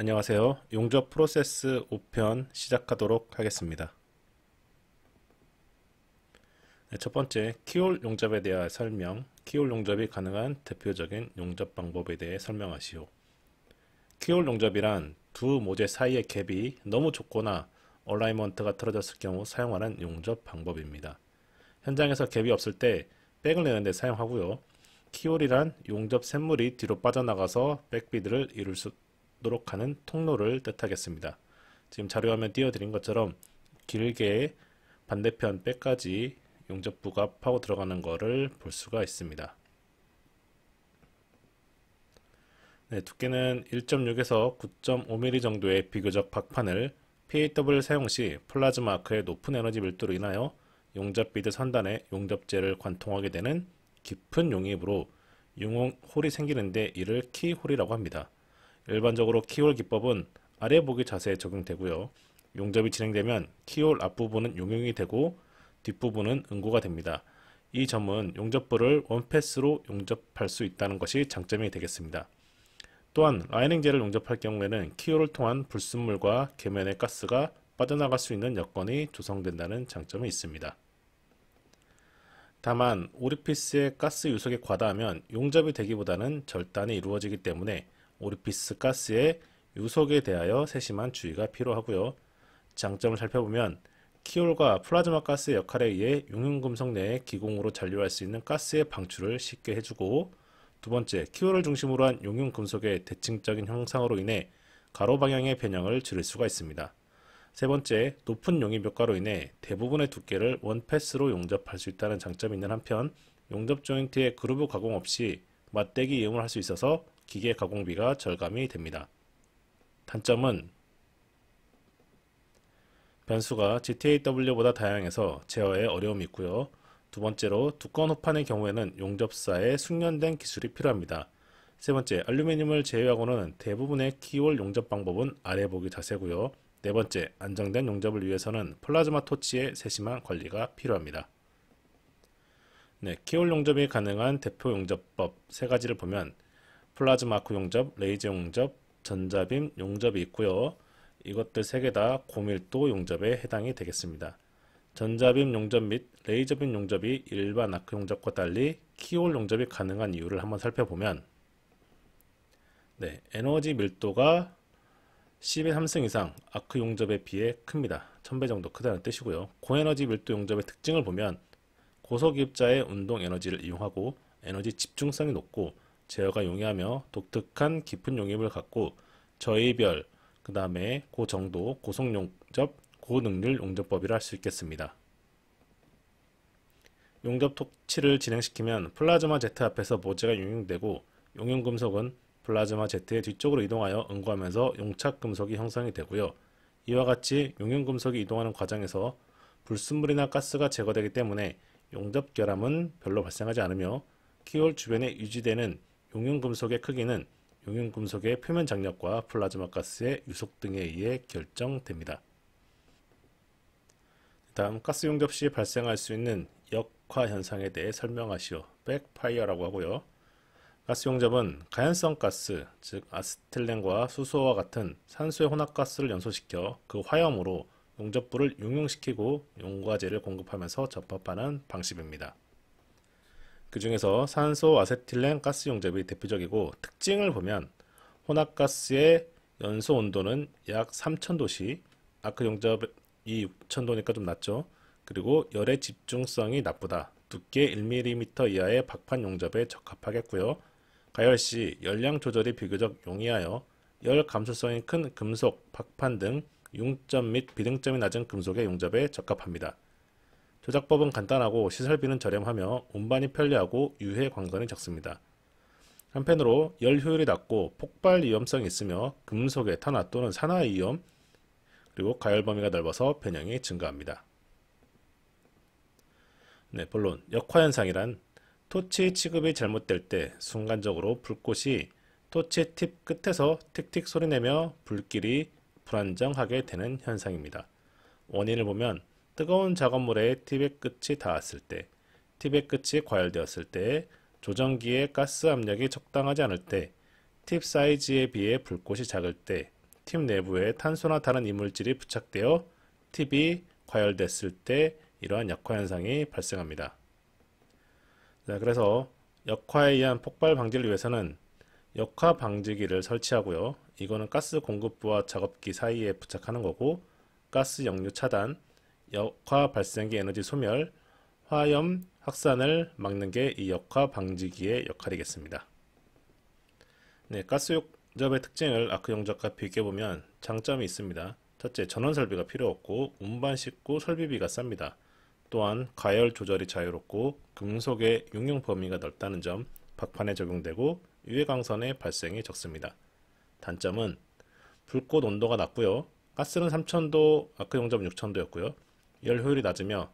안녕하세요. 용접 프로세스 5편 시작하도록 하겠습니다. 네, 첫 번째, 키홀 용접에 대한 설명, 키홀 용접이 가능한 대표적인 용접 방법에 대해 설명하시오. 키홀 용접이란 두 모재 사이의 갭이 너무 좁거나 얼라이먼트가 틀어졌을 경우 사용하는 용접 방법입니다. 현장에서 갭이 없을 때 백을 내는데 사용하고요. 키홀이란 용접 샘물이 뒤로 빠져나가서 백비드를 이룰 수 도록 하는 통로를 뜻하겠습니다. 지금 자료화면 띄워드린 것처럼 길게 반대편 빼까지 용접부가 파고 들어가는 것을 볼 수가 있습니다. 네, 두께는 1.6에서 9.5mm 정도의 비교적 박판을 PAW 사용 시 플라즈마 크의 높은 에너지 밀도로 인하여 용접 비드 선단에 용접재를 관통하게 되는 깊은 용입으로 용홀이 생기는데 이를 키홀이라고 합니다. 일반적으로 키홀 기법은 아래 보기 자세에 적용되고요. 용접이 진행되면 키홀 앞부분은 용용이 되고 뒷부분은 응고가 됩니다. 이 점은 용접부를 원패스로 용접할 수 있다는 것이 장점이 되겠습니다. 또한 라이닝젤을 용접할 경우에는 키홀을 통한 불순물과 계면의 가스가 빠져나갈 수 있는 여건이 조성된다는 장점이 있습니다. 다만 오리피스의 가스 유속이 과다하면 용접이 되기보다는 절단이 이루어지기 때문에 오리피스 가스의 유속에 대하여 세심한 주의가 필요하고요. 장점을 살펴보면 키올과 플라즈마 가스의 역할에 의해 용융금속 내에 기공으로 잔류할 수 있는 가스의 방출을 쉽게 해주고 두 번째, 키올을 중심으로 한 용융금속의 대칭적인 형상으로 인해 가로 방향의 변형을 줄일 수가 있습니다. 세 번째, 높은 용입 효과로 인해 대부분의 두께를 원패스로 용접할 수 있다는 장점이 있는 한편 용접 조인트의 그루브 가공 없이 맞대기 이용을 할 수 있어서 기계 가공비가 절감이 됩니다. 단점은 변수가 GTAW보다 다양해서 제어에 어려움이 있고요. 두 번째로 두꺼운 호판의 경우에는 용접사에 숙련된 기술이 필요합니다. 세 번째, 알루미늄을 제외하고는 대부분의 키홀 용접 방법은 아래 보기 자세고요. 네 번째, 안정된 용접을 위해서는 플라즈마 토치의 세심한 관리가 필요합니다. 네, 키홀 용접이 가능한 대표 용접법 세 가지를 보면 플라즈마크 용접, 레이저 용접, 전자빔 용접이 있고요. 이것들 세 개 다 고밀도 용접에 해당이 되겠습니다. 전자빔 용접 및 레이저빔 용접이 일반 아크 용접과 달리 키홀 용접이 가능한 이유를 한번 살펴보면 네, 에너지 밀도가 10의 3승 이상 아크 용접에 비해 큽니다. 1000배 정도 크다는 뜻이고요. 고에너지 밀도 용접의 특징을 보면 고속 입자의 운동 에너지를 이용하고 에너지 집중성이 높고 제어가 용이하며 독특한 깊은 용입을 갖고 저의별, 그 다음에 고정도, 고속용접, 고능률 용접법이라 할 수 있겠습니다. 용접 토치를 진행시키면 플라즈마 제트 앞에서 모재가 용융되고 용융금속은 플라즈마 제트의 뒤쪽으로 이동하여 응고하면서 용착금속이 형성이 되고요. 이와 같이 용융금속이 이동하는 과정에서 불순물이나 가스가 제거되기 때문에 용접 결함은 별로 발생하지 않으며 키홀 주변에 유지되는 용융금속의 크기는 용융금속의 표면 장력과 플라즈마 가스의 유속 등에 의해 결정됩니다. 다음 가스 용접 시 발생할 수 있는 역화 현상에 대해 설명하시오. 백파이어라고 하고요. 가스 용접은 가연성 가스, 즉 아스틸렌과 수소와 같은 산소의 혼합가스를 연소시켜 그 화염으로 용접부를 용융시키고 용과제를 공급하면서 접합하는 방식입니다. 그 중에서 산소 아세틸렌 가스 용접이 대표적이고 특징을 보면 혼합가스의 연소 온도는 약 3000도씨, 아크 용접이 6000도니까 좀 낮죠. 그리고 열의 집중성이 나쁘다. 두께 1mm 이하의 박판 용접에 적합하겠고요. 가열시 열량 조절이 비교적 용이하여 열 감소성이 큰 금속, 박판 등 융점 및 비등점이 낮은 금속의 용접에 적합합니다. 조작법은 간단하고 시설비는 저렴하며 운반이 편리하고 유해 광선이 적습니다. 한편으로 열 효율이 낮고 폭발 위험성이 있으며 금속의 탄화 또는 산화 위험 그리고 가열 범위가 넓어서 변형이 증가합니다. 네, 본론 역화 현상이란 토치 취급이 잘못될 때 순간적으로 불꽃이 토치 팁 끝에서 틱틱 소리내며 불길이 불안정하게 되는 현상입니다. 원인을 보면 뜨거운 작업물에 티의 끝이 닿았을 때, 티의 끝이 과열되었을 때, 조정기의 가스 압력이 적당하지 않을 때, 팁 사이즈에 비해 불꽃이 작을 때, 팁 내부에 탄소나 다른 이물질이 부착되어 팁이 과열됐을 때 이러한 역화현상이 발생합니다. 자, 그래서 역화에 의한 폭발 방지를 위해서는 역화 방지기를 설치하고요. 이거는 가스 공급부와 작업기 사이에 부착하는 거고 가스 역류 차단, 역화 발생기 에너지 소멸, 화염 확산을 막는 게 이 역화 방지기의 역할이겠습니다. 네, 가스용접의 특징을 아크용접과 비교해보면 장점이 있습니다. 첫째, 전원 설비가 필요 없고 운반 쉽고 설비비가 쌉니다. 또한 가열 조절이 자유롭고 금속의 용융 범위가 넓다는 점, 박판에 적용되고 유해광선의 발생이 적습니다. 단점은 불꽃 온도가 낮고요. 가스는 3000도, 아크용접 6000도였고요. 열 효율이 낮으며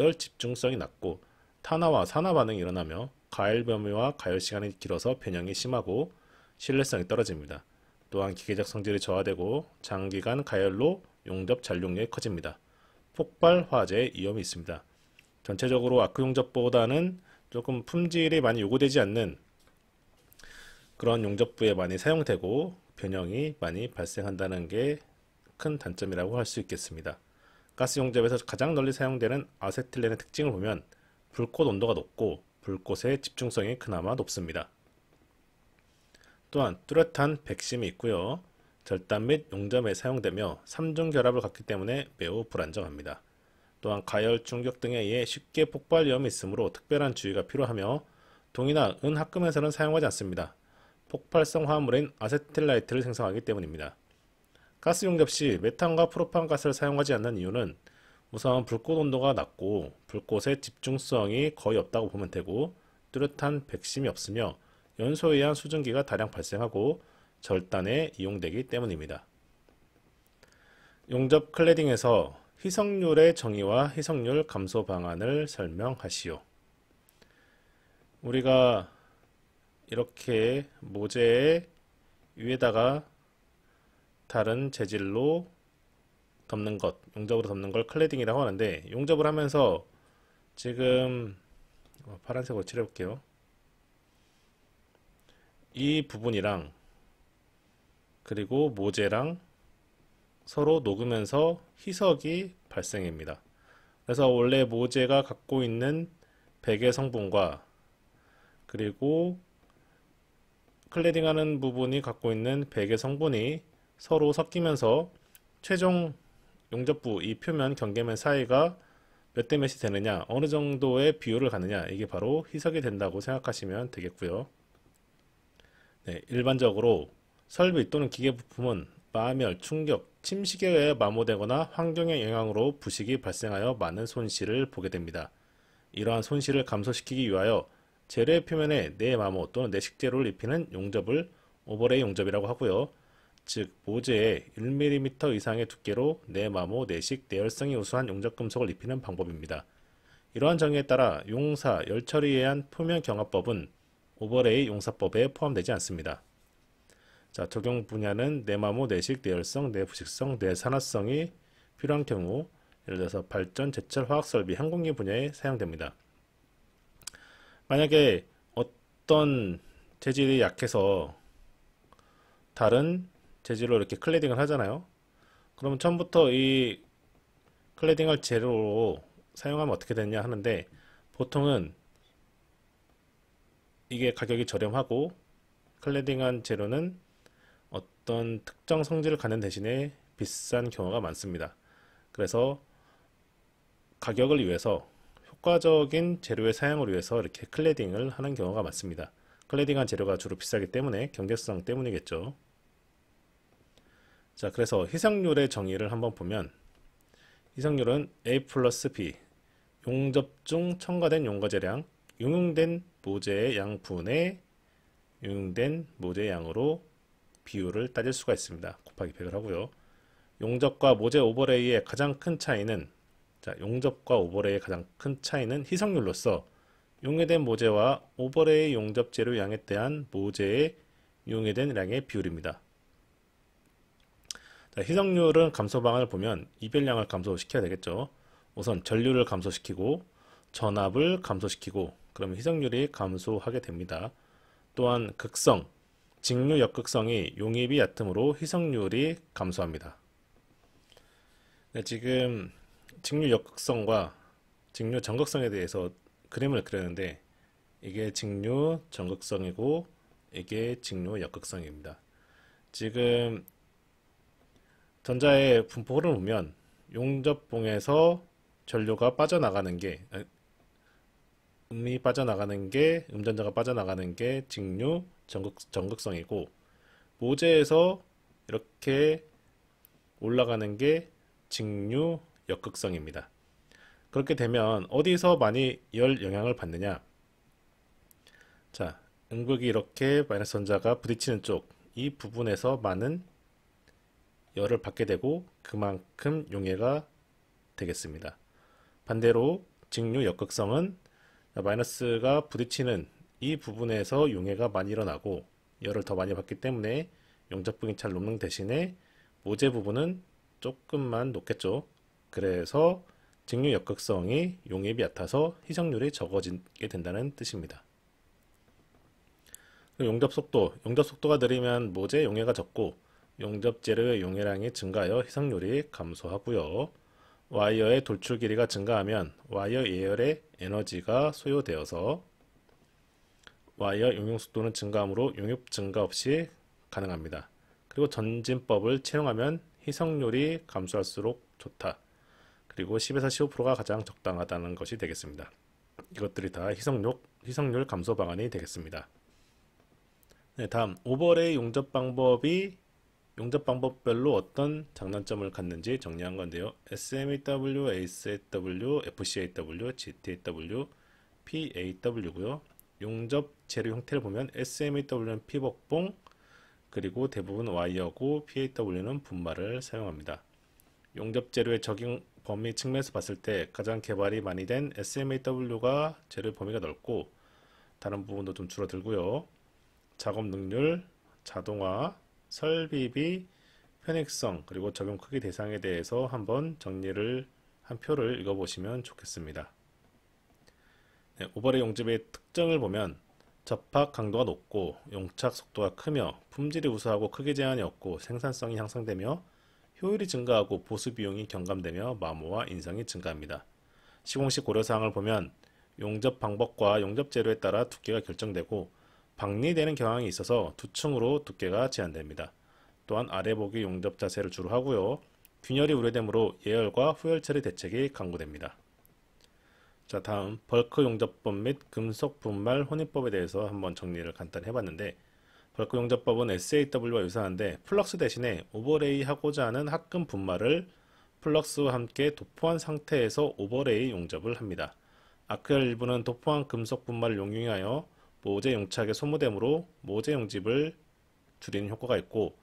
열 집중성이 낮고 탄화와 산화 반응이 일어나며 가열 범위와 가열 시간이 길어서 변형이 심하고 신뢰성이 떨어집니다. 또한 기계적 성질이 저하되고 장기간 가열로 용접 잔용량이 커집니다. 폭발 화재의 위험이 있습니다. 전체적으로 아크 용접보다는 조금 품질이 많이 요구되지 않는 그런 용접부에 많이 사용되고 변형이 많이 발생한다는 게 큰 단점이라고 할 수 있겠습니다. 가스 용접에서 가장 널리 사용되는 아세틸렌의 특징을 보면 불꽃 온도가 높고 불꽃의 집중성이 그나마 높습니다. 또한 뚜렷한 백심이 있고요. 절단 및 용접에 사용되며 삼중 결합을 갖기 때문에 매우 불안정합니다. 또한 가열 충격 등에 의해 쉽게 폭발 위험이 있으므로 특별한 주의가 필요하며 동이나 은 합금에서는 사용하지 않습니다. 폭발성 화합물인 아세틸라이트를 생성하기 때문입니다. 가스 용접 시 메탄과 프로판 가스를 사용하지 않는 이유는 우선 불꽃 온도가 낮고 불꽃의 집중성이 거의 없다고 보면 되고 뚜렷한 백심이 없으며 연소에 의한 수증기가 다량 발생하고 절단에 이용되기 때문입니다. 용접 클레딩에서 희석률의 정의와 희석률 감소 방안을 설명하시오. 우리가 이렇게 모재 위에다가 다른 재질로 덮는 것, 용접으로 덮는 걸클래딩이라고 하는데 용접을 하면서 지금 어, 파란색으로 칠해볼게요. 이 부분이랑 그리고 모재랑 서로 녹으면서 희석이 발생합니다. 그래서 원래 모재가 갖고 있는 베개 성분과 그리고 클래딩하는 부분이 갖고 있는 베개 성분이 서로 섞이면서 최종 용접부 이 표면 경계면 사이가 몇 대 몇이 되느냐 어느 정도의 비율을 가느냐 이게 바로 희석이 된다고 생각하시면 되겠고요. 네, 일반적으로 설비 또는 기계 부품은 마멸, 충격, 침식에 의해 마모되거나 환경의 영향으로 부식이 발생하여 많은 손실을 보게 됩니다. 이러한 손실을 감소시키기 위하여 재료의 표면에 내마모 또는 내식재료를 입히는 용접을 오버레이 용접이라고 하고요. 즉모즈에 1mm 이상의 두께로 내마모, 내식, 내열성이 우수한 용접금속을 입히는 방법입니다. 이러한 정의에 따라 용사, 열처리에 의한 표면경합법은 오버레이 용사법에 포함되지 않습니다. 자, 적용 분야는 내마모, 내식, 내열성, 내부식성, 내산화성이 필요한 경우 예를 들어서 발전, 제철, 화학설비, 항공기 분야에 사용됩니다. 만약에 어떤 재질이 약해서 다른 재질로 이렇게 클레딩을 하잖아요 그러면 처음부터 이 클레딩을 재료로 사용하면 어떻게 되냐 하는데 보통은 이게 가격이 저렴하고 클레딩한 재료는 어떤 특정 성질을 갖는 대신에 비싼 경우가 많습니다 그래서 가격을 위해서 효과적인 재료의 사용을 위해서 이렇게 클레딩을 하는 경우가 많습니다 클레딩한 재료가 주로 비싸기 때문에 경제성 때문이겠죠 자, 그래서 희석률의 정의를 한번 보면 희석률은 A 플러스 B 용접 중 첨가된 용과재량 용용된 모재의 양분의 용용된 모재 양으로 비율을 따질 수가 있습니다. 곱하기 100을 하고요. 용접과 모재 오버레이의 가장 큰 차이는 자, 용접과 오버레이의 가장 큰 차이는 희석률로서 용해된 모재와 오버레이 용접 재료 양에 대한 모재의 용해된 양의 비율입니다. 희석률은 감소 방안을 보면 이별량을 감소시켜야 되겠죠. 우선 전류를 감소시키고 전압을 감소시키고 그러면 희석률이 감소하게 됩니다. 또한 극성, 직류 역극성이 용입이 얕으므로 희석률이 감소합니다. 네, 지금 직류 역극성과 직류 전극성에 대해서 그림을 그렸는데 이게 직류 전극성이고 이게 직류 역극성입니다. 지금 전자의 분포 흐름을 보면 용접봉에서 전류가 빠져나가는 게 음이 빠져나가는 게 음전자가 빠져나가는 게 직류 전극, 전극성이고 모재에서 이렇게 올라가는 게 직류 역극성입니다. 그렇게 되면 어디서 많이 열 영향을 받느냐 자 음극이 이렇게 마이너스 전자가 부딪히는 쪽 이 부분에서 많은 열을 받게 되고 그만큼 용해가 되겠습니다. 반대로 직류 역극성은 마이너스가 부딪히는 이 부분에서 용해가 많이 일어나고 열을 더 많이 받기 때문에 용접부이 잘 녹는 대신에 모재 부분은 조금만 높겠죠. 그래서 직류 역극성이 용해비 얕아서 희석률이 적어지게 된다는 뜻입니다. 용접 속도, 용접 속도가 느리면 모재 용해가 적고 용접 재료의 용해량이 증가하여 희석률이 감소하고요. 와이어의 돌출 길이가 증가하면 와이어 예열의 에너지가 소요되어서 와이어 용융 속도는 증가하므로 용입 증가 없이 가능합니다. 그리고 전진법을 채용하면 희석률이 감소할수록 좋다. 그리고 10에서 15%가 가장 적당하다는 것이 되겠습니다. 이것들이 다 희석률, 희석률 감소 방안이 되겠습니다. 네, 다음 오버레이 용접 방법이 용접 방법별로 어떤 장단점을 갖는지 정리한 건데요. SMAW, a s w FCAW, GTAW, PAW고요. 용접 재료 형태를 보면 SMAW는 피복봉, 그리고 대부분 와이어고 PAW는 분말을 사용합니다. 용접 재료의 적용 범위 측면에서 봤을 때 가장 개발이 많이 된 SMAW가 재료 범위가 넓고 다른 부분도 좀 줄어들고요. 작업 능률, 자동화, 설비비, 편익성, 그리고 적용 크기 대상에 대해서 한번 정리를 한 표를 읽어보시면 좋겠습니다. 네, 오버레이 용접의 특징을 보면 접합 강도가 높고 용착 속도가 크며 품질이 우수하고 크기 제한이 없고 생산성이 향상되며 효율이 증가하고 보수 비용이 경감되며 마모와 인성이 증가합니다. 시공식 고려사항을 보면 용접 방법과 용접 재료에 따라 두께가 결정되고 박리되는 경향이 있어서 두층으로 두께가 제한됩니다. 또한 아래보기 용접 자세를 주로 하고요. 균열이 우려되므로 예열과 후열처리 대책이 강구됩니다. 자 다음 벌크 용접법 및 금속 분말 혼입법에 대해서 한번 정리를 간단히 해봤는데 벌크 용접법은 SAW와 유사한데 플럭스 대신에 오버레이 하고자 하는 합금 분말을 플럭스와 함께 도포한 상태에서 오버레이 용접을 합니다. 아크열 일부는 도포한 금속 분말을 용융하여 모재 용착에 소모됨으로 모재 용집을 줄이는 효과가 있고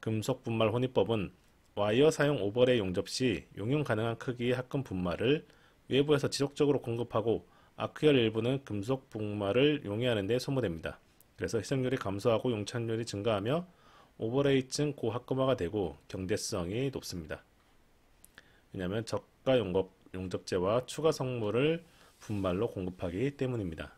금속 분말 혼입법은 와이어 사용 오버레이 용접 시 용용 가능한 크기의 합금 분말을 외부에서 지속적으로 공급하고 아크열 일부는 금속 분말을 용해하는 데 소모됩니다. 그래서 희석률이 감소하고 용착률이 증가하며 오버레이층 고합금화가 되고 경제성이 높습니다. 왜냐하면 저가 용접, 용접제와 추가 성물을 분말로 공급하기 때문입니다.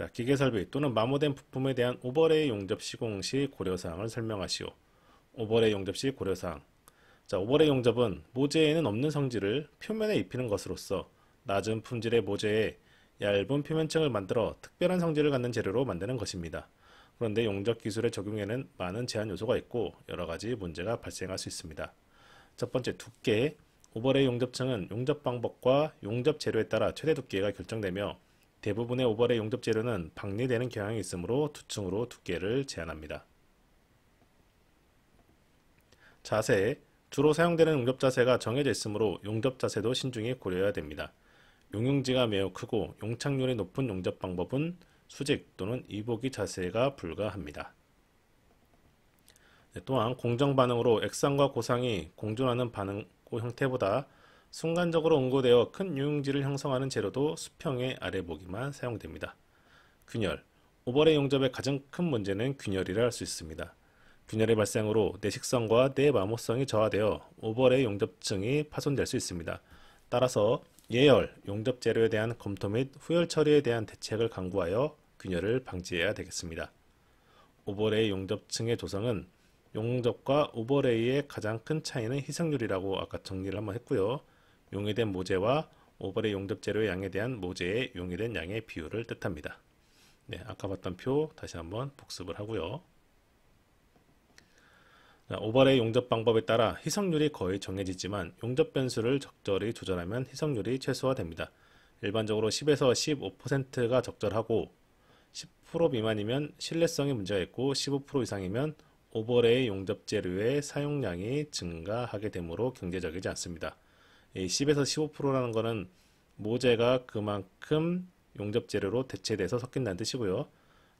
자, 기계 설비 또는 마모된 부품에 대한 오버레이 용접 시공 시 고려사항을 설명하시오. 오버레이 용접 시 고려사항. 자, 오버레이 용접은 모재에는 없는 성질을 표면에 입히는 것으로서 낮은 품질의 모재에 얇은 표면층을 만들어 특별한 성질을 갖는 재료로 만드는 것입니다. 그런데 용접 기술의 적용에는 많은 제한 요소가 있고 여러 가지 문제가 발생할 수 있습니다. 첫 번째 두께. 오버레이 용접층은 용접 방법과 용접 재료에 따라 최대 두께가 결정되며 대부분의 오벌의 용접 재료는 박리되는 경향이 있으므로 두층으로 두께를 제한합니다. 자세 주로 사용되는 용접 자세가 정해져 있으므로 용접 자세도 신중히 고려해야 됩니다. 용융지가 매우 크고 용착률이 높은 용접 방법은 수직 또는 이보기 자세가 불가합니다. 네, 또한 공정 반응으로 액상과 고상이 공존하는 반응 형태보다 순간적으로 응고되어 큰 유용지를 형성하는 재료도 수평의 아래보기만 사용됩니다. 균열 오버레 이 용접의 가장 큰 문제는 균열이라 할 수 있습니다. 균열의 발생으로 내식성과 내마모성이 저하되어 오버레 이 용접층이 파손될 수 있습니다. 따라서 예열, 용접 재료에 대한 검토 및 후열 처리에 대한 대책을 강구하여 균열을 방지해야 되겠습니다. 오버레이 용접층의 조성은 용접과 오버레이의 가장 큰 차이는 희생률이라고 아까 정리를 한번 했고요. 용이된 모재와 오벌의 용접 재료의 양에 대한 모재의 용이된 양의 비율을 뜻합니다. 네, 아까 봤던 표 다시 한번 복습을 하고요. 오벌의 용접 방법에 따라 희석률이 거의 정해지지만 용접 변수를 적절히 조절하면 희석률이 최소화됩니다. 일반적으로 10에서 15%가 적절하고 10% 미만이면 신뢰성이 문제가 있고 15% 이상이면 오버레이 용접 재료의 사용량이 증가하게 되므로 경제적이지 않습니다. 10에서 15%라는 거는 모재가 그만큼 용접 재료로 대체돼서 섞인다는 뜻이고요.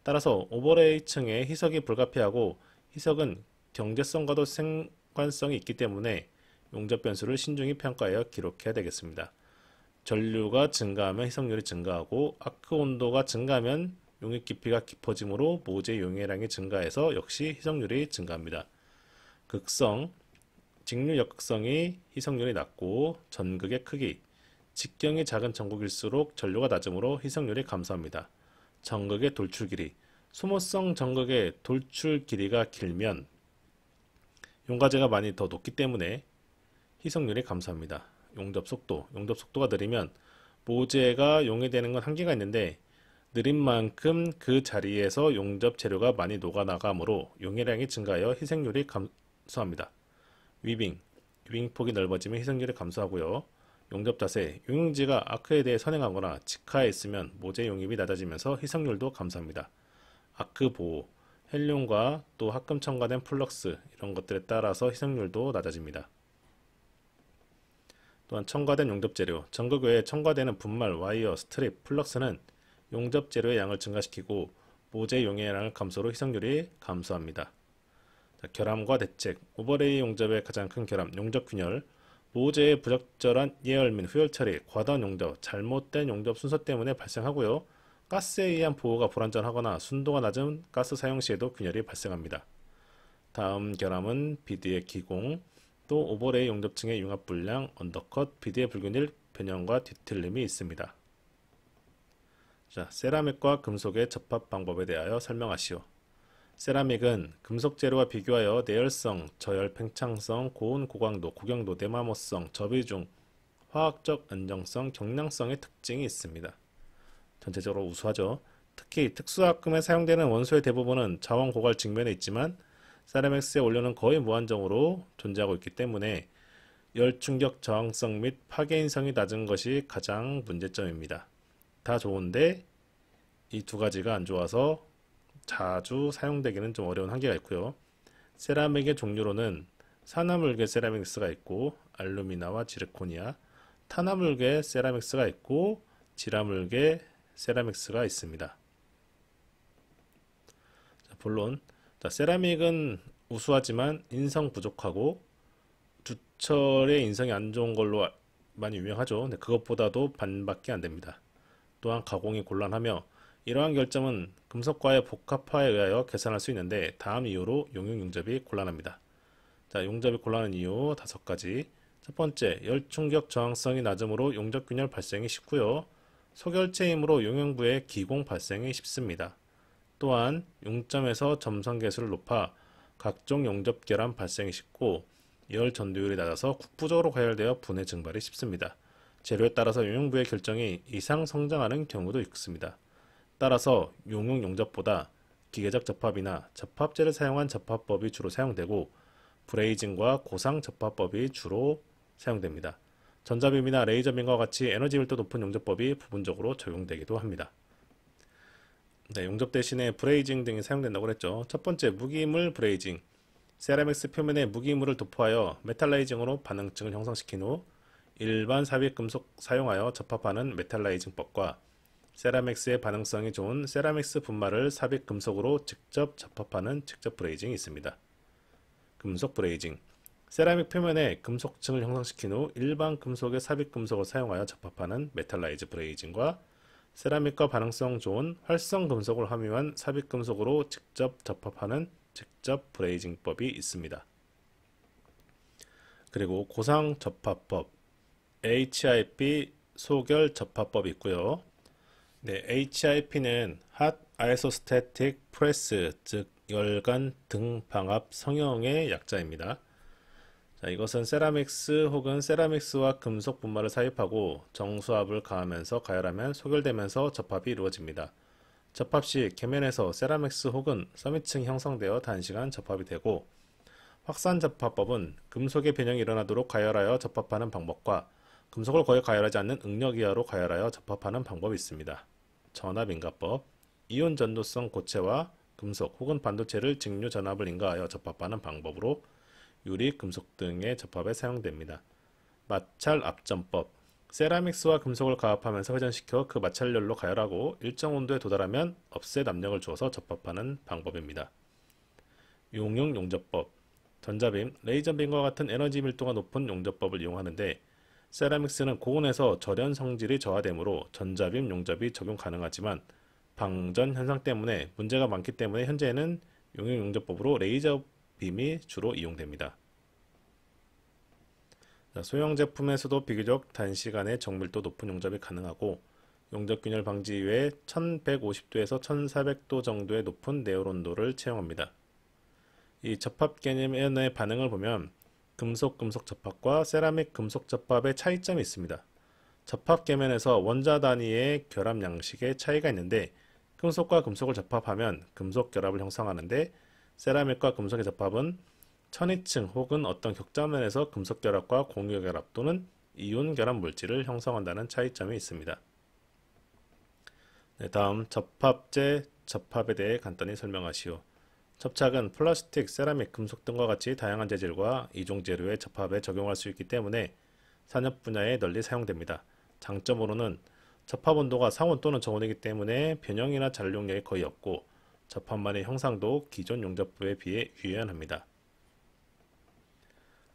따라서 오버레이 층의 희석이 불가피하고 희석은 경제성과도 생관성이 있기 때문에 용접 변수를 신중히 평가하여 기록해야 되겠습니다. 전류가 증가하면 희석률이 증가하고 아크 온도가 증가하면 용액 깊이가 깊어지므로 모재 용해량이 증가해서 역시 희석률이 증가합니다. 극성, 직류 역극성이 희석률이 낮고 전극의 크기, 직경이 작은 전극일수록 전류가 낮으므로 희석률이 감소합니다. 전극의 돌출 길이, 소모성 전극의 돌출 길이가 길면 용과제가 많이 더 높기 때문에 희석률이 감소합니다. 용접 속도, 용접 속도가 느리면 모재가 용해 되는 건 한계가 있는데 느린 만큼 그 자리에서 용접 재료가 많이 녹아나가므로 용해량이 증가하여 희생률이 감소합니다. 위빙, 위빙폭이 넓어지면 희석률이 감소하고요. 용접자세, 용용지가 아크에 대해 선행하거나 직하에 있으면 모재 용입이 낮아지면서 희석률도 감소합니다. 아크 보호, 헬륨과 또 합금 첨가된 플럭스 이런 것들에 따라서 희석률도 낮아집니다. 또한 첨가된 용접 재료, 전극 외에 첨가되는 분말, 와이어, 스트립, 플럭스는 용접 재료의 양을 증가시키고 모재 용량을 감소로 희석률이 감소합니다. 자, 결함과 대책, 오버레이 용접의 가장 큰 결함, 용접 균열, 보호제의 부적절한 예열 및 후열 처리, 과도한 용접, 잘못된 용접 순서 때문에 발생하고요. 가스에 의한 보호가 불안전하거나 순도가 낮은 가스 사용 시에도 균열이 발생합니다. 다음 결함은 비드의 기공, 또 오버레이 용접층의 융합 불량, 언더컷, 비드의 불균일, 변형과 뒤틀림이 있습니다. 자, 세라믹과 금속의 접합 방법에 대하여 설명하시오. 세라믹은 금속 재료와 비교하여 내열성, 저열 팽창성, 고온 고강도, 고경도, 대마모성 저비중, 화학적 안정성, 경량성의 특징이 있습니다. 전체적으로 우수하죠. 특히 특수화학금에 사용되는 원소의 대부분은 자원 고갈 직면에 있지만 세라믹스의 원료는 거의 무한정으로 존재하고 있기 때문에 열충격 저항성 및 파괴인성이 낮은 것이 가장 문제점입니다. 다 좋은데 이 두 가지가 안 좋아서 자주 사용되기는 좀 어려운 한계가 있고요. 세라믹의 종류로는 산화물계 세라믹스가 있고 알루미나와 지르코니아, 탄화물계 세라믹스가 있고 지라물계 세라믹스가 있습니다. 자, 본론 자, 세라믹은 우수하지만 인성 부족하고 주철의 인성이 안 좋은 걸로 아, 많이 유명하죠. 근데 그것보다도 반밖에 안 됩니다. 또한 가공이 곤란하며 이러한 결점은 금속과의 복합화에 의하여 계산할 수 있는데 다음 이유로 용융 용접이 곤란합니다. 자, 용접이 곤란한 이유 다섯 가지. 첫 번째, 열 충격 저항성이 낮음으로 용접 균열 발생이 쉽고요. 소결체이므로 용융부의 기공 발생이 쉽습니다. 또한 용점에서 점성 개수를 높아 각종 용접 결함 발생이 쉽고 열 전도율이 낮아서 국부적으로 가열되어 분해 증발이 쉽습니다. 재료에 따라서 용융부의 결정이 이상 성장하는 경우도 있습니다. 따라서 용역 용접보다 기계적 접합이나 접합제를 사용한 접합법이 주로 사용되고 브레이징과 고상 접합법이 주로 사용됩니다. 전자빔이나 레이저빔과 같이 에너지 밀도 높은 용접법이 부분적으로 적용되기도 합니다. 네, 용접 대신에 브레이징 등이 사용된다고 그랬죠첫 번째 무기물 브레이징. 세라믹스 표면에 무기물을 도포하여 메탈라이징으로 반응층을 형성시킨 후 일반 삽입 금속 사용하여 접합하는 메탈라이징법과 세라믹스의 반응성이 좋은 세라믹스 분말을 삽입 금속으로 직접 접합하는 직접 브레이징이 있습니다. 금속 브레이징 세라믹 표면에 금속층을 형성시킨 후 일반 금속의 삽입 금속을 사용하여 접합하는 메탈라이즈 브레이징과 세라믹과 반응성 좋은 활성 금속을 함유한 삽입 금속으로 직접 접합하는 직접 브레이징법이 있습니다. 그리고 고상 접합법 HIP 소결 접합법이 있고요. 네, HIP는 핫 아이소스태틱 프레스, 즉 열간 등 방압 성형의 약자입니다. 자, 이것은 세라믹스 혹은 세라믹스와 금속 분말을 사입하고 정수압을 가하면서 가열하면 소결되면서 접합이 이루어집니다. 접합 시 계면에서 세라믹스 혹은 서미층이 형성되어 단시간 접합이 되고 확산 접합법은 금속의 변형이 일어나도록 가열하여 접합하는 방법과 금속을 거의 가열하지 않는 응력이하로 가열하여 접합하는 방법이 있습니다. 전압인가법 이온 전도성 고체와 금속 혹은 반도체를 직류 전압을 인가하여 접합하는 방법으로 유리, 금속 등의 접합에 사용됩니다. 마찰 압전법 세라믹스와 금속을 가압하면서 회전시켜 그 마찰열로 가열하고 일정 온도에 도달하면 업셋 압력을 주어서 접합하는 방법입니다. 용융 용접법 전자빔, 레이저빔과 같은 에너지 밀도가 높은 용접법을 이용하는데 세라믹스는 고온에서 절연 성질이 저하되므로 전자빔 용접이 적용 가능하지만 방전 현상 때문에 문제가 많기 때문에 현재는 용역 용접법으로 레이저 빔이 주로 이용됩니다. 소형 제품에서도 비교적 단시간에 정밀도 높은 용접이 가능하고 용접균열 방지 외에 1150도에서 1400도 정도의 높은 네올 온도를 채용합니다. 이 접합 개념의 반응을 보면 금속 금속 접합과 세라믹 금속 접합의 차이점이 있습니다. 접합 계면에서 원자 단위의 결합 양식의 차이가 있는데 금속과 금속을 접합하면 금속 결합을 형성하는데 세라믹과 금속의 접합은 천위층 혹은 어떤 격자면에서 금속 결합과 공유 결합 또는 이온 결합 물질을 형성한다는 차이점이 있습니다. 네, 다음 접합제 접합에 대해 간단히 설명하시오. 접착은 플라스틱, 세라믹, 금속 등과 같이 다양한 재질과 이종 재료의 접합에 적용할 수 있기 때문에 산업 분야에 널리 사용됩니다. 장점으로는 접합 온도가 상온 또는 저온이기 때문에 변형이나 잔용력이 거의 없고 접합만의 형상도 기존 용접부에 비해 유연합니다.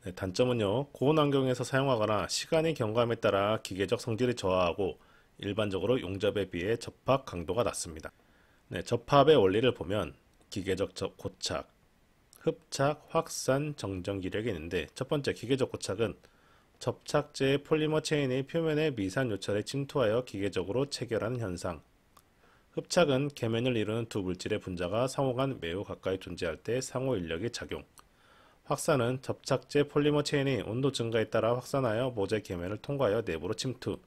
네, 단점은요. 고온 환경에서 사용하거나 시간이 경과함에 따라 기계적 성질이 저하하고 일반적으로 용접에 비해 접합 강도가 낮습니다. 네, 접합의 원리를 보면 기계적 고착, 흡착, 확산, 정전 기력이 있는데 첫 번째 기계적 고착은 접착제의 폴리머 체인이 표면의 미산 요철에 침투하여 기계적으로 체결하는 현상. 흡착은 계면을 이루는 두 물질의 분자가 상호간 매우 가까이 존재할 때 상호 인력의 작용. 확산은 접착제 폴리머 체인이 온도 증가에 따라 확산하여 모재 계면을 통과하여 내부로 침투.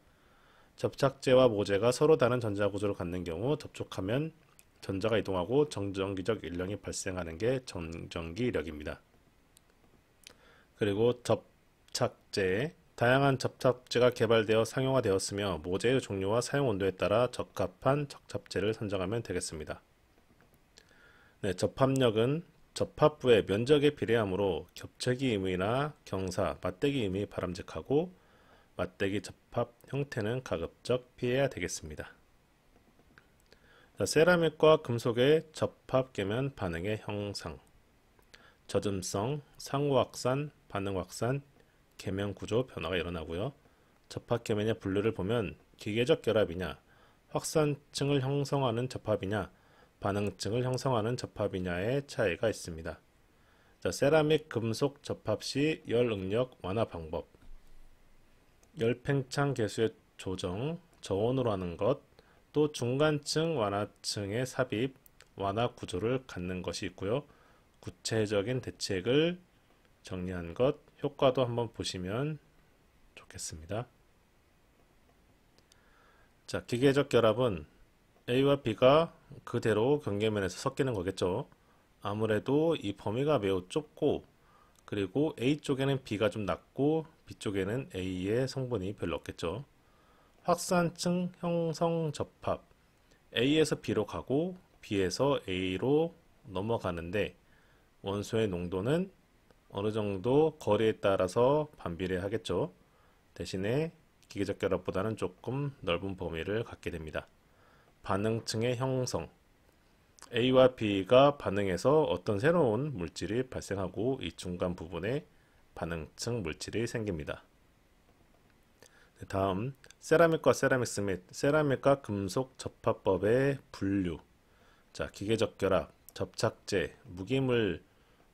접착제와 모재가 서로 다른 전자 구조를 갖는 경우 접촉하면 전자가 이동하고 정전기적 일령이 발생하는 게 정전기 이력입니다. 그리고 접착제 다양한 접착제가 개발되어 상용화되었으며 모재의 종류와 사용 온도에 따라 적합한 접착제를 선정하면 되겠습니다. 네, 접합력은 접합부의 면적에 비례하므로 겹치기 의미나 경사, 맞대기 의미 바람직하고 맞대기 접합 형태는 가급적 피해야 되겠습니다. 자, 세라믹과 금속의 접합계면 반응의 형상 저음성 상호 확산, 반응 확산, 계면 구조 변화가 일어나고요. 접합 계면의 분류를 보면 기계적 결합이냐, 확산층을 형성하는 접합이냐, 반응층을 형성하는 접합이냐의 차이가 있습니다. 자, 세라믹 금속 접합 시 열 응력 완화 방법. 열 팽창 개수의 조정, 저온으로 하는 것, 또 중간층 완화층의 삽입, 완화 구조를 갖는 것이 있고요. 구체적인 대책을 정리한 것, 효과도 한번 보시면 좋겠습니다. 자, 기계적 결합은 A와 B가 그대로 경계면에서 섞이는 거겠죠. 아무래도 이 범위가 매우 좁고 그리고 A쪽에는 B가 좀 낮고 B쪽에는 A의 성분이 별로 없겠죠. 확산층 형성 접합 A에서 B로 가고 B에서 A로 넘어가는데 원소의 농도는 어느 정도 거리에 따라서 반비례하겠죠. 대신에 기계적 결합보다는 조금 넓은 범위를 갖게 됩니다. 반응층의 형성 A와 B가 반응해서 어떤 새로운 물질이 발생하고 이 중간 부분에 반응층 물질이 생깁니다. 다음 세라믹과 세라믹스 및 세라믹과 금속 접합법의 분류 자 기계적 결합, 접착제, 무기물,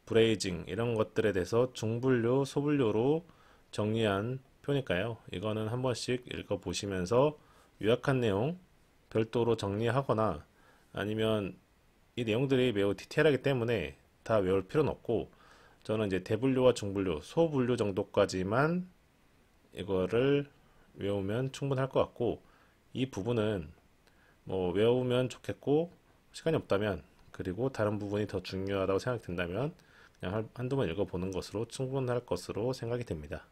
브레이징 이런 것들에 대해서 중분류, 소분류로 정리한 표니까요. 이거는 한 번씩 읽어보시면서 요약한 내용 별도로 정리하거나 아니면 이 내용들이 매우 디테일하기 때문에 다 외울 필요는 없고 저는 이제 대분류와 중분류, 소분류 정도까지만 이거를 외우면 충분할 것 같고 이 부분은 뭐 외우면 좋겠고 시간이 없다면 그리고 다른 부분이 더 중요하다고 생각된다면 그냥 한두 번 읽어보는 것으로 충분할 것으로 생각이 됩니다.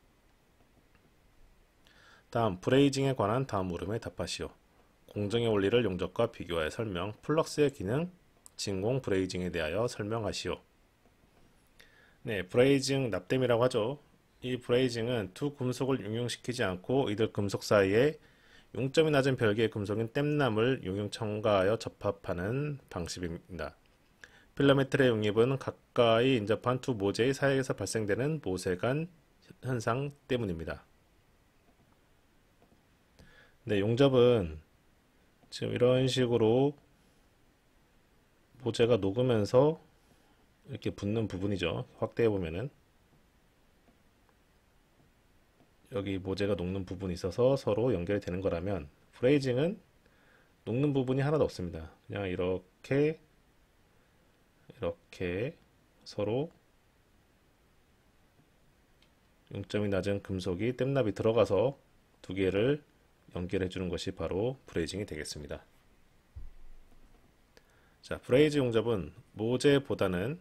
다음 브레이징에 관한 다음 물음에 답하시오. 공정의 원리를 용접과 비교하여 설명, 플럭스의 기능, 진공 브레이징에 대하여 설명하시오. 네, 브레이징 납땜이라고 하죠. 이 브레이징은 두 금속을 융용시키지 않고 이들 금속 사이에 용점이 낮은 별개의 금속인 땜남을 용융 첨가하여 접합하는 방식입니다. 필라메트의 용입은 가까이 인접한 두 모재의 사이에서 발생되는 모세간 현상 때문입니다. 네, 용접은 지금 이런 식으로 모재가 녹으면서 이렇게 붙는 부분이죠. 확대해 보면은 여기 모재가 녹는 부분이 있어서 서로 연결이 되는 거라면 브레이징은 녹는 부분이 하나도 없습니다. 그냥 이렇게 이렇게 서로 용점이 낮은 금속이 땜납이 들어가서 두 개를 연결해 주는 것이 바로 브레이징이 되겠습니다. 자, 브레이즈 용접은 모재보다는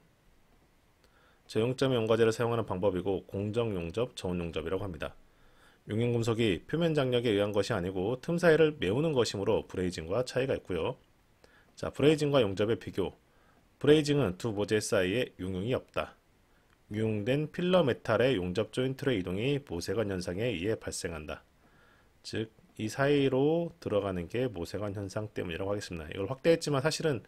저용점의 연과제를 사용하는 방법이고 공정 용접, 저온 용접이라고 합니다. 용융금속이 표면 장력에 의한 것이 아니고 틈 사이를 메우는 것이므로 브레이징과 차이가 있고요. 자, 브레이징과 용접의 비교. 브레이징은 두 모재 사이에 용융이 없다. 융용된 필러 메탈의 용접 조인트의 이동이 모세관 현상에 의해 발생한다. 즉, 이 사이로 들어가는 게 모세관 현상 때문이라고 하겠습니다. 이걸 확대했지만 사실은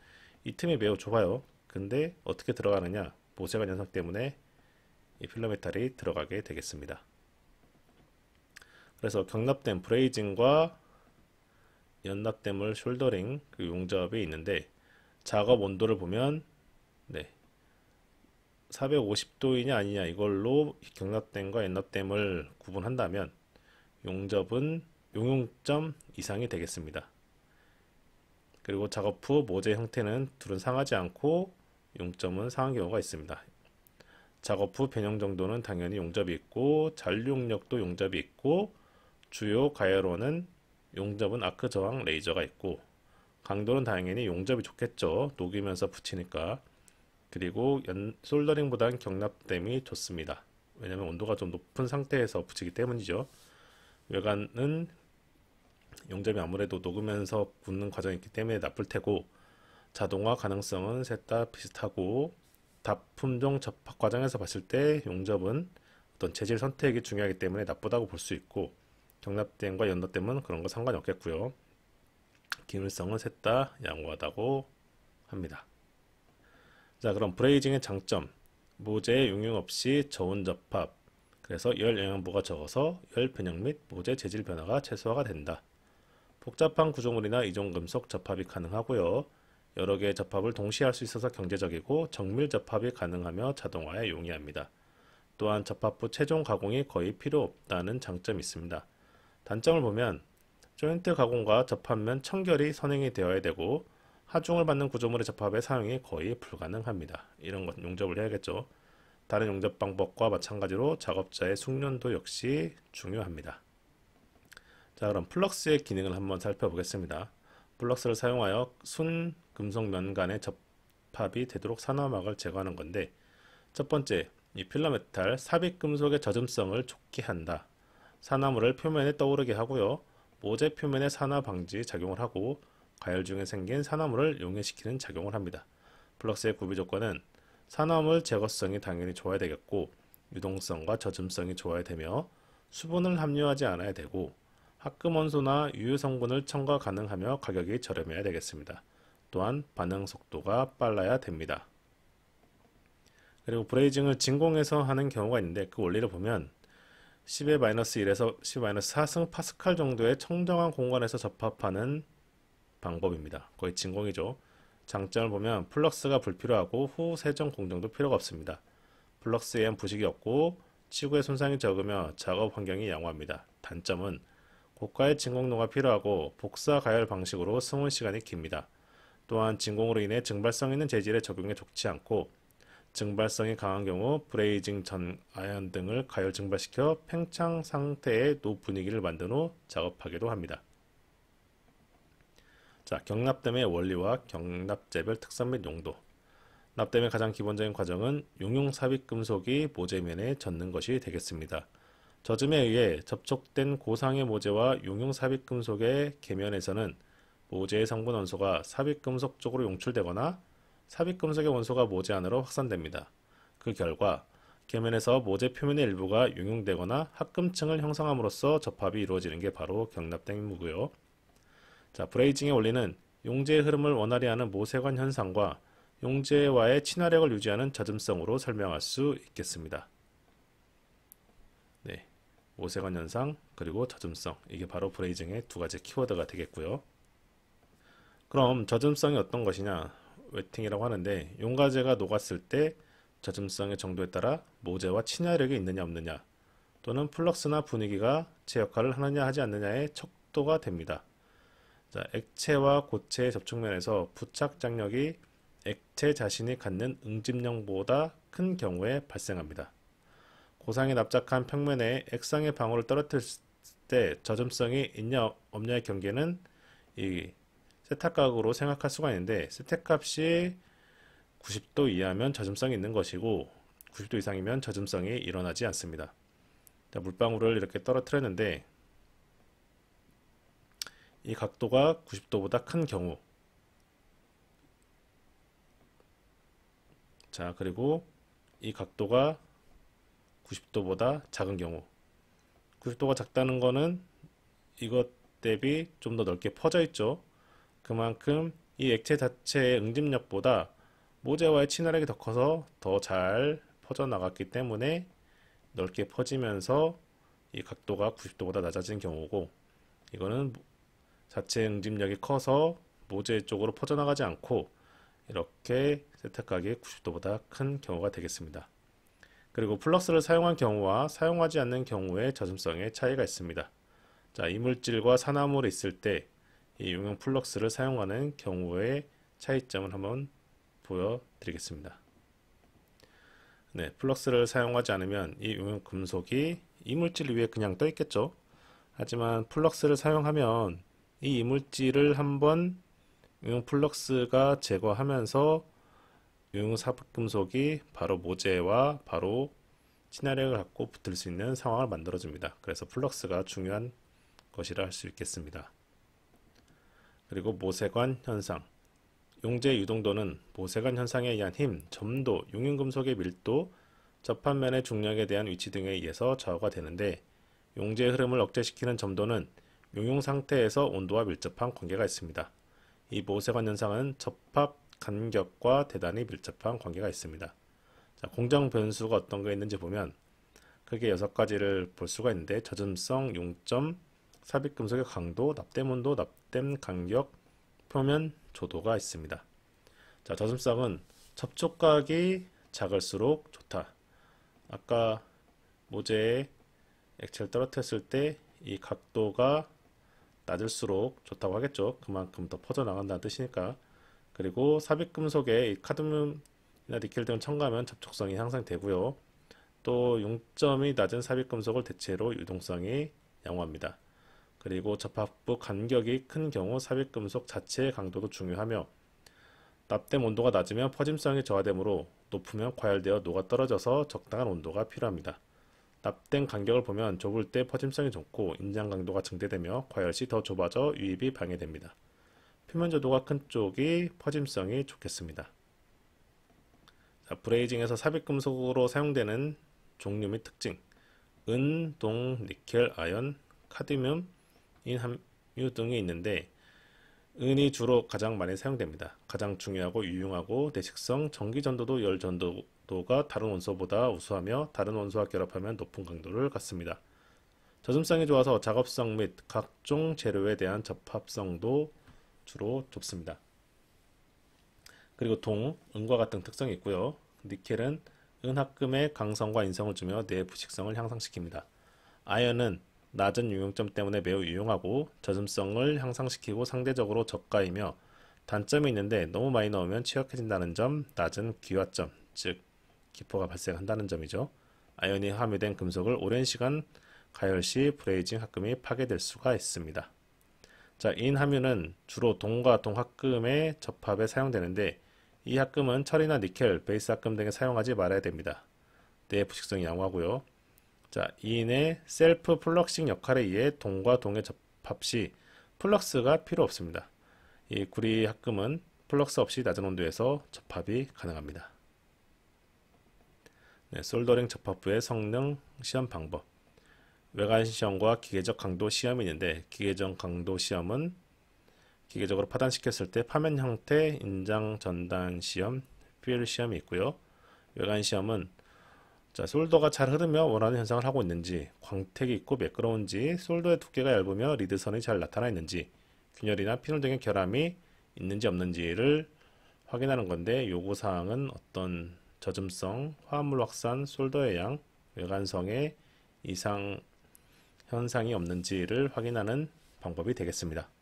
이 틈이 매우 좁아요. 근데 어떻게 들어가느냐? 모세관 현상 때문에 이 필러 메탈이 들어가게 되겠습니다. 그래서 경납댐 브레이징과 연납댐을 숄더링 그 용접이 있는데 작업 온도를 보면 네 450도이냐 아니냐 이걸로 경납댐과 연납댐을 구분한다면 용접은 용용점 이상이 되겠습니다. 그리고 작업 후 모재 형태는 둘은 상하지 않고 용점은 상한 경우가 있습니다. 작업 후 변형 정도는 당연히 용접이 있고 잔류력도 용접이 있고 주요 가열호는 용접은 아크 저항 레이저가 있고 강도는 당연히 용접이 좋겠죠. 녹이면서 붙이니까. 그리고 연, 솔더링보단 경납됨이 좋습니다. 왜냐면 온도가 좀 높은 상태에서 붙이기 때문이죠. 외관은 용접이 아무래도 녹으면서 굳는 과정이 있기 때문에 나쁠 테고 자동화 가능성은 셋 다 비슷하고 다품종 접합 과정에서 봤을 때 용접은 어떤 재질 선택이 중요하기 때문에 나쁘다고 볼 수 있고 경납댐과 연도댐은 그런 거 상관이 없겠고요. 기능성은셋 다 양호하다고 합니다. 자 그럼 브레이징의 장점 모재 용융 없이 저온 접합 그래서 열영양부가 적어서 열 변형 및 모재 재질 변화가 최소화가 된다. 복잡한 구조물이나 이종금속 접합이 가능하고요. 여러 개의 접합을 동시에 할 수 있어서 경제적이고 정밀 접합이 가능하며 자동화에 용이합니다. 또한 접합부 최종 가공이 거의 필요 없다는 장점이 있습니다. 단점을 보면 조인트 가공과 접합면 청결이 선행이 되어야 되고 하중을 받는 구조물의 접합의 사용이 거의 불가능합니다. 이런 것 용접을 해야겠죠. 다른 용접 방법과 마찬가지로 작업자의 숙련도 역시 중요합니다. 자 그럼 플럭스의 기능을 한번 살펴보겠습니다. 플럭스를 사용하여 순 금속 면 간의 접합이 되도록 산화막을 제거하는 건데 첫 번째, 이 필라메탈 삽입 금속의 저점성을 좋게 한다. 산화물을 표면에 떠오르게 하고요. 모재 표면에 산화 방지 작용을 하고 가열 중에 생긴 산화물을 용해시키는 작용을 합니다. 플럭스의 구비 조건은 산화물 제거성이 당연히 좋아야 되겠고 유동성과 저점성이 좋아야 되며 수분을 함유하지 않아야 되고 합금원소나 유효 성분을 첨가 가능하며 가격이 저렴해야 되겠습니다. 또한 반응 속도가 빨라야 됩니다. 그리고 브레이징을 진공에서 하는 경우가 있는데 그 원리를 보면 10의 1에서 10의 4승 파스칼 정도의 청정한 공간에서 접합하는 방법입니다. 거의 진공이죠. 장점을 보면 플럭스가 불필요하고 후 세정 공정도 필요가 없습니다. 플럭스에한 부식이 없고 치구의 손상이 적으며 작업 환경이 양호합니다. 단점은 고가의 진공로가 필요하고 복사 가열 방식으로 승온 시간이 깁니다. 또한 진공으로 인해 증발성 있는 재질에적용이 좋지 않고 증발성이 강한 경우 브레이징 전 아연 등을 가열 증발시켜 팽창 상태의 노 분위기를 만든 후 작업하기도 합니다. 자, 경납댐의 원리와 경납재별 특성 및 용도 납땜의 가장 기본적인 과정은 용융 삽입 금속이 모재면에 젖는 것이 되겠습니다. 젖음에 의해 접촉된 고상의 모재와 용융 삽입 금속의 계면에서는 모재의 성분 원소가 삽입 금속 쪽으로 용출되거나 삽입금속의 원소가 모재 안으로 확산됩니다. 그 결과 계면에서 모재 표면의 일부가 융용되거나 합금층을 형성함으로써 접합이 이루어지는 게 바로 경납땡무고요. 자, 브레이징의 원리는 용재의 흐름을 원활히 하는 모세관 현상과 용재와의 친화력을 유지하는 젖음성으로 설명할 수 있겠습니다. 네, 모세관 현상 그리고 젖음성 이게 바로 브레이징의 두 가지 키워드가 되겠고요. 그럼 저점성이 어떤 것이냐? 웨팅이라고 하는데 용가제가 녹았을 때 저점성의 정도에 따라 모재와 친화력이 있느냐 없느냐 또는 플럭스나 분위기가 제 역할을 하느냐 하지 않느냐의 척도가 됩니다. 자, 액체와 고체의 접촉면에서 부착 장력이 액체 자신이 갖는 응집력보다 큰 경우에 발생합니다. 고상이 납작한 평면에 액상의 방울을 떨어뜨릴 때 저점성이 있냐 없냐의 경계는 이 세탁각으로 생각할 수가 있는데 세탁값이 90도 이하면 저점성이 있는 것이고 90도 이상이면 저점성이 일어나지 않습니다. 물방울을 이렇게 떨어뜨렸는데 이 각도가 90도보다 큰 경우 자 그리고 이 각도가 90도보다 작은 경우 90도가 작다는 거는 이것 대비 좀 더 넓게 퍼져 있죠 그만큼 이 액체 자체의 응집력보다 모재와의 친화력이 더 커서 더 잘 퍼져나갔기 때문에 넓게 퍼지면서 이 각도가 90도보다 낮아진 경우고 이거는 자체 응집력이 커서 모재 쪽으로 퍼져나가지 않고 이렇게 세탁각이 90도보다 큰 경우가 되겠습니다. 그리고 플럭스를 사용한 경우와 사용하지 않는 경우의 저음성의 차이가 있습니다. 자, 이물질과 산화물이 있을 때이 용형 플럭스를 사용하는 경우의 차이점을 한번 보여드리겠습니다. 네, 플럭스를 사용하지 않으면 이 용형 금속이 이물질 위에 그냥 떠 있겠죠. 하지만 플럭스를 사용하면 이 이물질을 한번 용형 플럭스가 제거하면서 용형 사금속이 바로 모재와 바로 친화력을 갖고 붙을 수 있는 상황을 만들어줍니다. 그래서 플럭스가 중요한 것이라 할 수 있겠습니다. 그리고 모세관 현상. 용제 유동도는 모세관 현상에 의한 힘, 점도, 용융금속의 밀도, 접합면의 중력에 대한 위치 등에 의해서 저하가 되는데 용제의 흐름을 억제시키는 점도는 용융 상태에서 온도와 밀접한 관계가 있습니다. 이 모세관 현상은 접합 간격과 대단히 밀접한 관계가 있습니다. 자, 공정 변수가 어떤 게 있는지 보면 크게 여섯 가지를 볼 수가 있는데 저점성 용점, 삽입금속의 강도, 납땜온도, 납땜 간격, 표면 조도가 있습니다. 자, 저습성은 접촉각이 작을수록 좋다. 아까 모재에 액체를 떨어뜨렸을 때 이 각도가 낮을수록 좋다고 하겠죠. 그만큼 더 퍼져나간다는 뜻이니까. 그리고 삽입금속에 이 카드뮴이나 니켈 등 첨가하면 접촉성이 향상 되고요. 또 용점이 낮은 삽입금속을 대체로 유동성이 양호합니다. 그리고 접합부 간격이 큰 경우 삽입금속 자체의 강도도 중요하며 납땜 온도가 낮으면 퍼짐성이 저하되므로 높으면 과열되어 녹아 떨어져서 적당한 온도가 필요합니다. 납땜 간격을 보면 좁을 때 퍼짐성이 좋고 인장 강도가 증대되며 과열 시 더 좁아져 유입이 방해됩니다. 표면 저도가 큰 쪽이 퍼짐성이 좋겠습니다. 자, 브레이징에서 삽입금속으로 사용되는 종류 및 특징 은, 동, 니켈, 아연, 카디뮴 인함유 등이 있는데 은이 주로 가장 많이 사용됩니다. 가장 중요하고 유용하고 대식성, 전기전도도 열전도가 도 다른 원소보다 우수하며 다른 원소와 결합하면 높은 강도를 갖습니다. 저음성이 좋아서 작업성 및 각종 재료에 대한 접합성도 주로 좁습니다. 그리고 동, 은과 같은 특성이 있고요. 니켈은 은합금의 강성과 인성을 주며 내부식성을 향상시킵니다. 아연은 낮은 유용점 때문에 매우 유용하고 저음성을 향상시키고 상대적으로 저가이며 단점이 있는데 너무 많이 넣으면 취약해진다는 점, 낮은 기화점, 즉 기포가 발생한다는 점이죠. 아연이 함유된 금속을 오랜 시간 가열 시 브레이징 합금이 파괴될 수가 있습니다. 자, 인함유는 주로 동과 동합금의 접합에 사용되는데 이 합금은 철이나 니켈, 베이스 합금 등에 사용하지 말아야 됩니다. 내부식성이 네, 양호하고요. 자, 이인의 셀프 플럭싱 역할에 의해 동과 동의 접합 시 플럭스가 필요 없습니다. 이 구리 합금은 플럭스 없이 낮은 온도에서 접합이 가능합니다. 네, 솔더링 접합부의 성능 시험 방법 외관 시험과 기계적 강도 시험이 있는데 기계적 강도 시험은 기계적으로 파단시켰을 때 파면 형태 인장 전단 시험 필 시험이 있고요. 외관 시험은 자, 솔더가 잘 흐르며 원하는 현상을 하고 있는지, 광택이 있고 매끄러운지, 솔더의 두께가 얇으며 리드선이 잘 나타나 있는지, 균열이나 피놀 등의 결함이 있는지 없는지를 확인하는 건데 요구 사항은 어떤 저점성, 화합물 확산, 솔더의 양, 외관성의 이상 현상이 없는지를 확인하는 방법이 되겠습니다.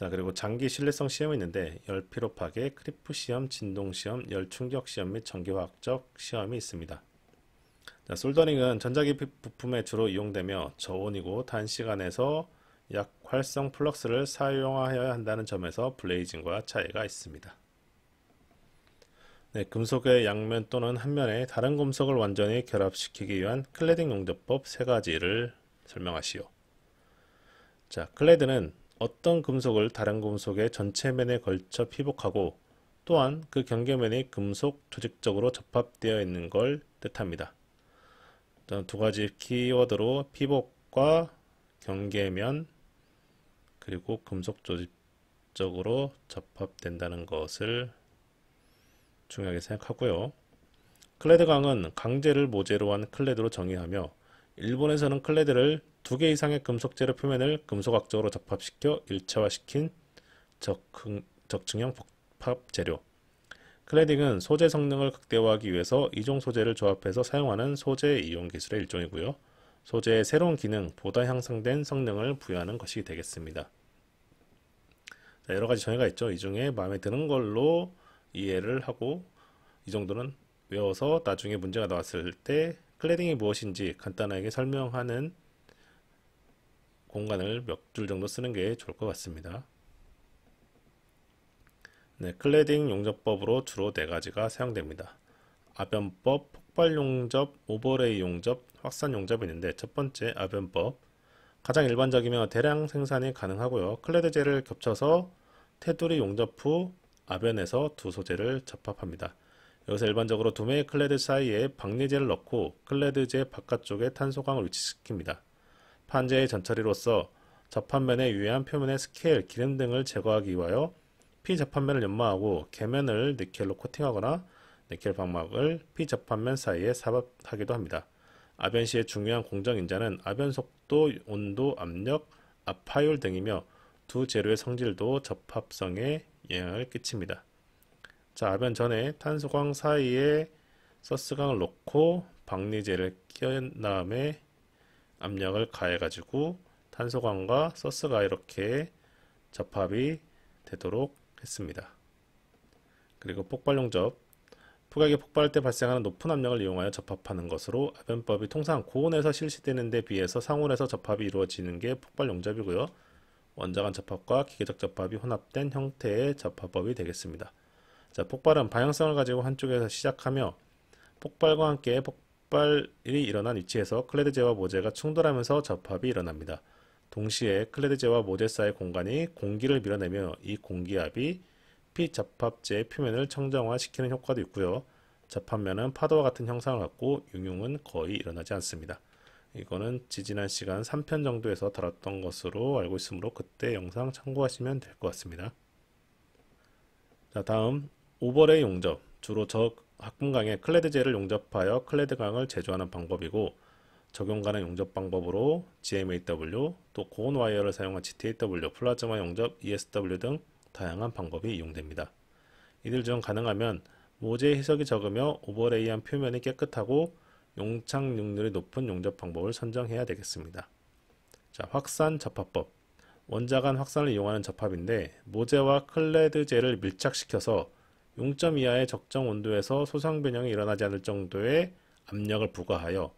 자 그리고 장기 신뢰성 시험이 있는데 열피로 파괴, 크리프 시험, 진동 시험, 열 충격 시험 및 전기화학적 시험이 있습니다. 자, 솔더링은 전자기 부품에 주로 이용되며 저온이고 단시간에서 약 활성 플럭스를 사용하여야 한다는 점에서 블레이징과 차이가 있습니다. 네, 금속의 양면 또는 한면에 다른 금속을 완전히 결합시키기 위한 클레딩 용접법 세 가지를 설명하시오. 자, 클레드는 어떤 금속을 다른 금속의 전체 면에 걸쳐 피복하고 또한 그 경계면이 금속 조직적으로 접합되어 있는 걸 뜻합니다. 두 가지 키워드로 피복과 경계면 그리고 금속 조직적으로 접합된다는 것을 중요하게 생각하고요. 클레드강은 강제를 모재로 한 클레드로 정의하며 일본에서는 클레드를 두개 이상의 금속재료 표면을 금속학적으로 접합시켜 일체화시킨 적흥, 적층형 복합 재료. 클래딩은 소재 성능을 극대화하기 위해서 이종 소재를 조합해서 사용하는 소재 이용 기술의 일종이고요. 소재의 새로운 기능, 보다 향상된 성능을 부여하는 것이 되겠습니다. 자, 여러 가지 정의가 있죠. 이 중에 마음에 드는 걸로 이해를 하고 이 정도는 외워서 나중에 문제가 나왔을 때클래딩이 무엇인지 간단하게 설명하는 공간을 몇 줄 정도 쓰는 게 좋을 것 같습니다. 네, 클레딩 용접법으로 주로 네 가지가 사용됩니다. 아변법, 폭발 용접, 오버레이 용접, 확산 용접이 있는데 첫 번째 아변법 가장 일반적이며 대량 생산이 가능하고요. 클레드제를 겹쳐서 테두리 용접 후 아변에서 두 소재를 접합합니다. 여기서 일반적으로 두 매의 클레드 사이에 박리제를 넣고 클레드제 바깥쪽에 탄소광을 위치시킵니다. 판재의 전처리로서 접판면의 유해한 표면의 스케일, 기름 등을 제거하기 위하여 피접판면을 연마하고 계면을 니켈로 코팅하거나 니켈 방막을 피접판면 사이에 삽입하기도 합니다. 아변 시의 중요한 공정인자는 아변 속도, 온도, 압력, 압파율 등이며 두 재료의 성질도 접합성에 영향을 끼칩니다. 자, 아변 전에 탄소광 사이에 서스광을 놓고 박리제를 끼얹은 다음에 압력을 가해가지고 탄소광과 소스가 이렇게 접합이 되도록 했습니다. 그리고 폭발용접 푸각이 폭발할 때 발생하는 높은 압력을 이용하여 접합하는 것으로 아변법이 통상 고온에서 실시되는 데 비해서 상온에서 접합이 이루어지는 게 폭발용접이고요. 원자간 접합과 기계적 접합이 혼합된 형태의 접합법이 되겠습니다. 자, 폭발은 방향성을 가지고 한쪽에서 시작하며 폭발과 함께 폭, 발 폭발이 일어난 위치에서 클레드제와 모재가 충돌하면서 접합이 일어납니다. 동시에 클레드제와 모재 사이 공간이 공기를 밀어내며 이 공기압이 피접합제의 표면을 청정화시키는 효과도 있고요. 접합면은 파도와 같은 형상을 갖고 융융은 거의 일어나지 않습니다. 이거는 지지난 시간 3편 정도에서 다뤘던 것으로 알고 있으므로 그때 영상 참고하시면 될 것 같습니다. 자 다음 오버레이 용접 주로 저 학군강에 클레드젤을 용접하여 클레드강을 제조하는 방법이고 적용 가능 용접 방법으로 GMAW 또 고온 와이어를 사용한 GTAW, 플라즈마 용접, ESW 등 다양한 방법이 이용됩니다. 이들 중 가능하면 모재 희석이 적으며 오버레이한 표면이 깨끗하고 용착률이 높은 용접 방법을 선정해야 되겠습니다. 자, 확산 접합법 원자간 확산을 이용하는 접합인데 모재와 클레드젤을 밀착시켜서 0점 이하의 적정 온도에서 소상 변형이 일어나지 않을 정도의 압력을 부과하여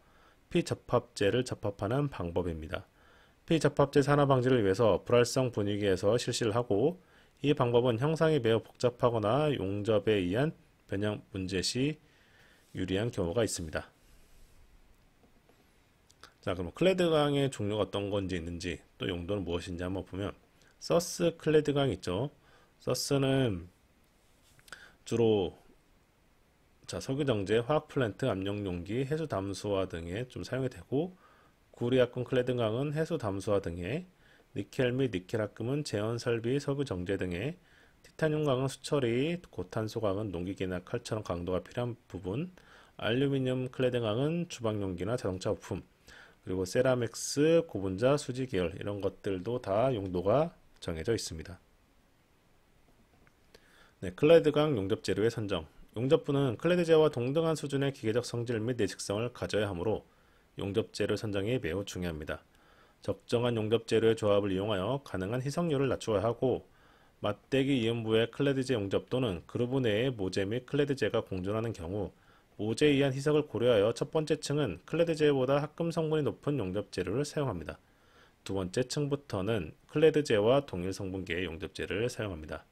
피접합제를 접합하는 방법입니다. 피접합제 산화 방지를 위해서 불활성 분위기에서 실시를 하고 이 방법은 형상이 매우 복잡하거나 용접에 의한 변형 문제 시 유리한 경우가 있습니다. 자 그럼 클레드강의 종류가 어떤 건지 있는지 또 용도는 무엇인지 한번 보면 서스 클레드강 있죠. 서스는 주로 자 석유정제, 화학플랜트, 압력용기, 해수담수화 등에 좀 사용이 되고 구리약콘클레드강은 해수담수화 등에 니켈 및 니켈합금은 제원설비, 석유정제 등에 티타늄강은 수처리, 고탄소강은 농기계나 칼처럼 강도가 필요한 부분, 알루미늄 클레드강은 주방용기나 자동차 부품, 그리고 세라믹스, 고분자, 수지 계열 이런 것들도 다 용도가 정해져 있습니다. 네, 클레드강 용접 재료의 선정 용접부는 클레드제와 동등한 수준의 기계적 성질 및 내식성을 가져야 하므로 용접 재료 선정이 매우 중요합니다. 적정한 용접 재료의 조합을 이용하여 가능한 희석률을 낮추어야 하고 맞대기 이음부의 클레드제 용접 또는 그루브 내의 모재 및 클레드제가 공존하는 경우 모재에 의한 희석을 고려하여 첫 번째 층은 클레드제보다 합금 성분이 높은 용접 재료를 사용합니다. 두 번째 층부터는 클레드제와 동일 성분계의 용접제를 사용합니다.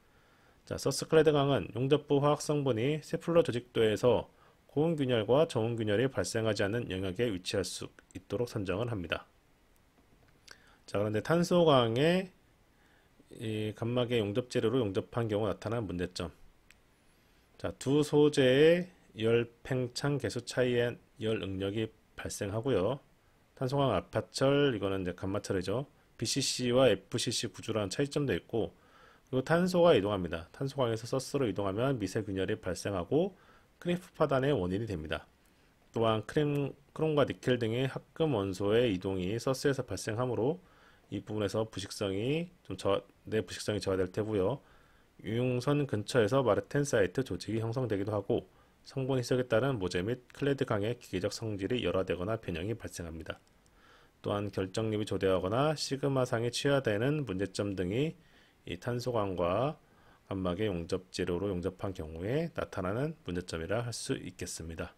자, 서스클레드 강은 용접부 화학 성분이 세플러 조직도에서 고온 균열과 저온 균열이 발생하지 않는 영역에 위치할 수 있도록 선정을 합니다. 자, 그런데 탄소 강의 이감막의 용접 재료로 용접한 경우 나타난 문제점. 자, 두 소재의 열 팽창 개수 차이에열 응력이 발생하고요. 탄소강 알파철 이거는 이제 감마철이죠. BCC와 FCC 구조라는 차이점도 있고 그리고 탄소가 이동합니다. 탄소광에서 서스로 이동하면 미세균열이 발생하고 크림프 파단의 원인이 됩니다. 또한 크림, 크롬과 니켈 등의 합금 원소의 이동이 서스에서 발생하므로 이 부분에서 부식성이 좀 저, 내 부식성이 저하될 테고요. 유용선 근처에서 마르텐사이트 조직이 형성되기도 하고 성분 희석에 따른 모재 및 클레드 강의 기계적 성질이 열화되거나 변형이 발생합니다. 또한 결정립이 조대하거나 시그마상이 취하되는 문제점 등이 이 탄소광과 암막의 용접 재료로 용접한 경우에 나타나는 문제점이라 할 수 있겠습니다.